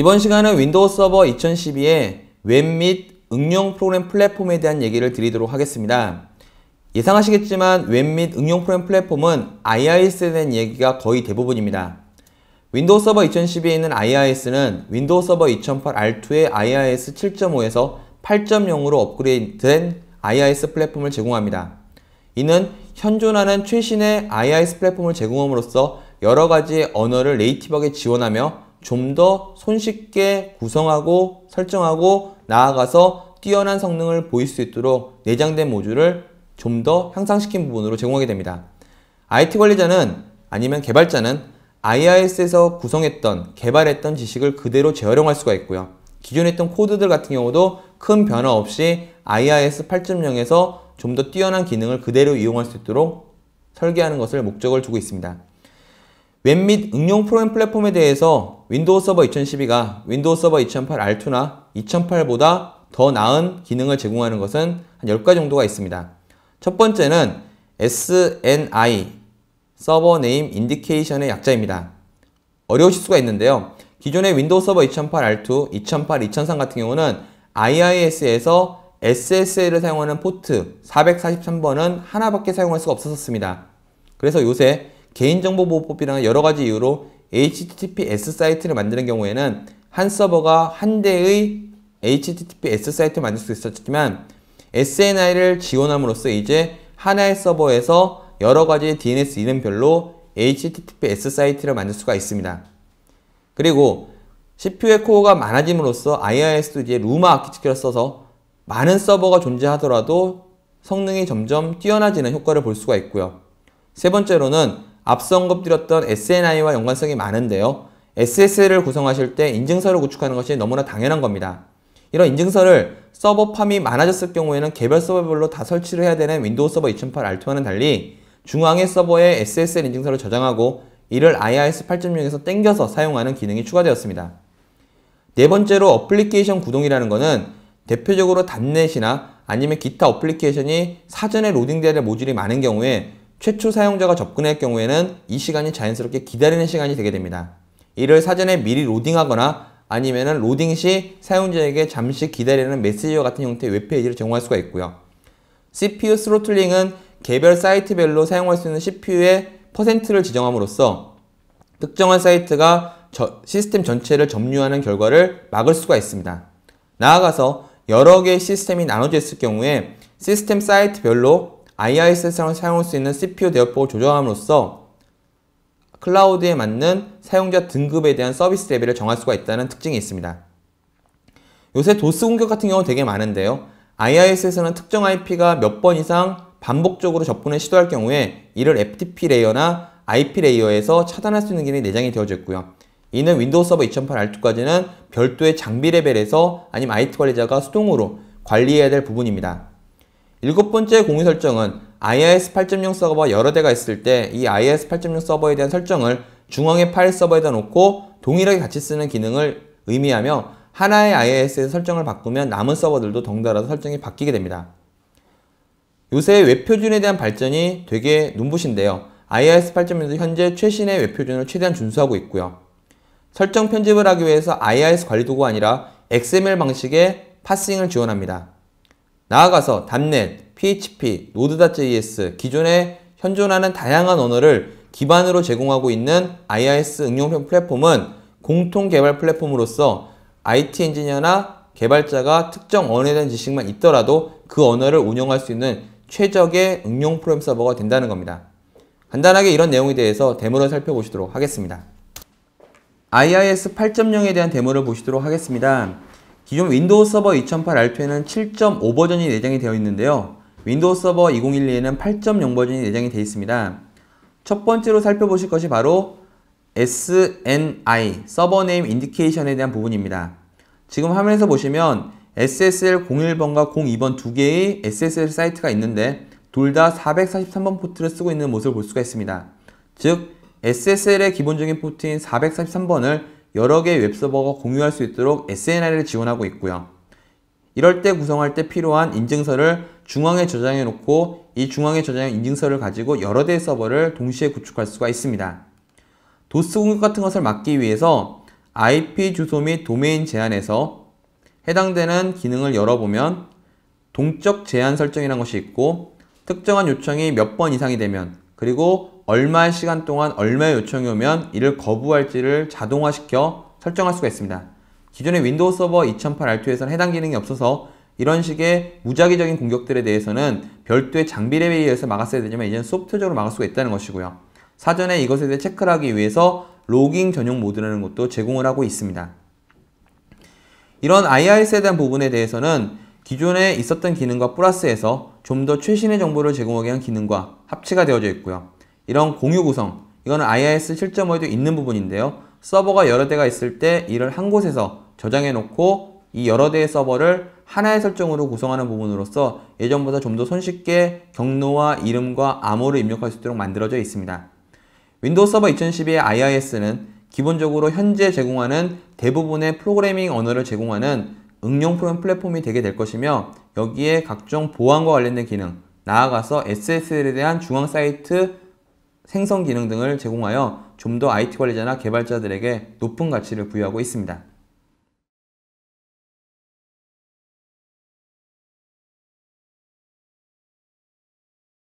이번 시간은 윈도우 서버 2012의 웹 및 응용 프로그램 플랫폼에 대한 얘기를 드리도록 하겠습니다. 예상하시겠지만 웹 및 응용 프로그램 플랫폼은 IIS에 대한 얘기가 거의 대부분입니다. 윈도우 서버 2012에 있는 IIS는 윈도우 서버 2008 R2의 IIS 7.5에서 8.0으로 업그레이드된 IIS 플랫폼을 제공합니다. 이는 현존하는 최신의 IIS 플랫폼을 제공함으로써 여러 가지 언어를 네이티브하게 지원하며 좀더 손쉽게 구성하고 설정하고 나아가서 뛰어난 성능을 보일 수 있도록 내장된 모듈을 좀 더 향상시킨 부분으로 제공하게 됩니다. IT 관리자는 아니면 개발자는 IIS에서 구성했던 개발했던 지식을 그대로 재활용할 수가 있고요. 기존에 했던 코드들 같은 경우도 큰 변화 없이 IIS 8.0에서 좀 더 뛰어난 기능을 그대로 이용할 수 있도록 설계하는 것을 목적을 두고 있습니다. 웹및 응용 프로그램 플랫폼에 대해서 윈도우 서버 2012가 윈도우 서버 2008 R2나 2008보다 더 나은 기능을 제공하는 것은 한 10가지 정도가 있습니다. 첫 번째는 SNI, 서버 네임 인디케이션의 약자입니다. 어려우실 수가 있는데요. 기존의 윈도우 서버 2008 R2, 2008, 2003 같은 경우는 IIS에서 SSL을 사용하는 포트 443번은 하나밖에 사용할 수가 없었습니다. 그래서 요새 개인정보보호법이랑 여러 가지 이유로 HTTPS 사이트를 만드는 경우에는 한 서버가 한 대의 HTTPS 사이트를 만들 수 있었지만 SNI를 지원함으로써 이제 하나의 서버에서 여러 가지 DNS 이름별로 HTTPS 사이트를 만들 수가 있습니다. 그리고 CPU의 코어가 많아짐으로써 IIS도 이제 루마 아키티처를 써서 많은 서버가 존재하더라도 성능이 점점 뛰어나지는 효과를 볼 수가 있고요. 세 번째로는 앞서 언급드렸던 SNI와 연관성이 많은데요. SSL을 구성하실 때 인증서를 구축하는 것이 너무나 당연한 겁니다. 이런 인증서를 서버 팜이 많아졌을 경우에는 개별 서버별로 다 설치를 해야 되는 윈도우 서버 2008 알토와는 달리 중앙의 서버에 SSL 인증서를 저장하고 이를 IIS 8 0에서 땡겨서 사용하는 기능이 추가되었습니다. 네 번째로 어플리케이션 구동이라는 것은 대표적으로 단넷이나 아니면 기타 어플리케이션이 사전에 로딩되는 모듈이 많은 경우에 최초 사용자가 접근할 경우에는 이 시간이 자연스럽게 기다리는 시간이 되게 됩니다. 이를 사전에 미리 로딩하거나 아니면 로딩 시 사용자에게 잠시 기다리는 메시지와 같은 형태의 웹페이지를 제공할 수가 있고요. CPU 스로틀링은 개별 사이트별로 사용할 수 있는 CPU의 퍼센트를 지정함으로써 특정한 사이트가 시스템 전체를 점유하는 결과를 막을 수가 있습니다. 나아가서 여러 개의 시스템이 나눠져 있을 경우에 시스템 사이트별로 IIS에서 사용할 수 있는 CPU 대역폭을 조정함으로써 클라우드에 맞는 사용자 등급에 대한 서비스 레벨을 정할 수가 있다는 특징이 있습니다. 요새 도스 공격 같은 경우 되게 많은데요. IIS에서는 특정 IP가 몇 번 이상 반복적으로 접근을 시도할 경우에 이를 FTP 레이어나 IP 레이어에서 차단할 수 있는 기능이 내장이 되어져 있고요. 이는 윈도우 서버 2008 R2까지는 별도의 장비 레벨에서 아니면 IT 관리자가 수동으로 관리해야 될 부분입니다. 일곱 번째 공유 설정은 IIS 8.0 서버 여러 대가 있을 때 이 IIS 8.0 서버에 대한 설정을 중앙의 파일 서버에다 놓고 동일하게 같이 쓰는 기능을 의미하며 하나의 IIS에서 설정을 바꾸면 남은 서버들도 덩달아서 설정이 바뀌게 됩니다. 요새 웹표준에 대한 발전이 되게 눈부신데요. IIS 8.0도 현재 최신의 웹표준을 최대한 준수하고 있고요. 설정 편집을 하기 위해서 IIS 관리도구가 아니라 XML 방식의 파싱을 지원합니다. 나아가서 .NET, PHP, Node.js, 기존에 현존하는 다양한 언어를 기반으로 제공하고 있는 IIS 응용 형 플랫폼은 공통 개발 플랫폼으로서 IT 엔지니어나 개발자가 특정 언어에 대한 지식만 있더라도 그 언어를 운영할 수 있는 최적의 응용 프로그램 서버가 된다는 겁니다. 간단하게 이런 내용에 대해서 데모를 살펴보시도록 하겠습니다. IIS 8.0에 대한 데모를 보시도록 하겠습니다. 기존 윈도우 서버 2008 RP에는 7.5 버전이 내장이 되어 있는데요. 윈도우 서버 2012에는 8.0 버전이 내장이 되어 있습니다. 첫 번째로 살펴보실 것이 바로 SNI, 서버 네임 인디케이션에 대한 부분입니다. 지금 화면에서 보시면 SSL 01번과 02번 두 개의 SSL 사이트가 있는데 둘 다 443번 포트를 쓰고 있는 모습을 볼 수가 있습니다. 즉, SSL의 기본적인 포트인 443번을 여러 개의 웹서버가 공유할 수 있도록 SNI를 지원하고 있고요. 이럴 때 구성할 때 필요한 인증서를 중앙에 저장해 놓고 이 중앙에 저장한 인증서를 가지고 여러 대의 서버를 동시에 구축할 수가 있습니다. 도스 공격 같은 것을 막기 위해서 IP 주소 및 도메인 제한에서 해당되는 기능을 열어보면 동적 제한 설정이라는 것이 있고 특정한 요청이 몇 번 이상이 되면 그리고 얼마의 시간 동안 얼마의 요청이 오면 이를 거부할지를 자동화시켜 설정할 수가 있습니다. 기존의 윈도우 서버 2008 R2에서는 해당 기능이 없어서 이런 식의 무작위적인 공격들에 대해서는 별도의 장비에 의해서 막았어야 되지만 이제는 소프트적으로 막을 수가 있다는 것이고요. 사전에 이것에 대해 체크를 하기 위해서 로깅 전용 모드라는 것도 제공을 하고 있습니다. 이런 IIS에 대한 부분에 대해서는 기존에 있었던 기능과 플러스에서 좀 더 최신의 정보를 제공하게 한 기능과 합치가 되어져 있고요. 이런 공유 구성 이거는 IIS 7.5에도 있는 부분인데요. 서버가 여러 대가 있을 때 이를 한 곳에서 저장해 놓고 이 여러 대의 서버를 하나의 설정으로 구성하는 부분으로서 예전보다 좀 더 손쉽게 경로와 이름과 암호를 입력할 수 있도록 만들어져 있습니다. 윈도우 서버 2012의 IIS는 기본적으로 현재 제공하는 대부분의 프로그래밍 언어를 제공하는 응용 플랫폼이 되게 될 것이며 여기에 각종 보안과 관련된 기능, 나아가서 SSL에 대한 중앙 사이트 생성 기능 등을 제공하여 좀 더 IT 관리자나 개발자들에게 높은 가치를 부여하고 있습니다.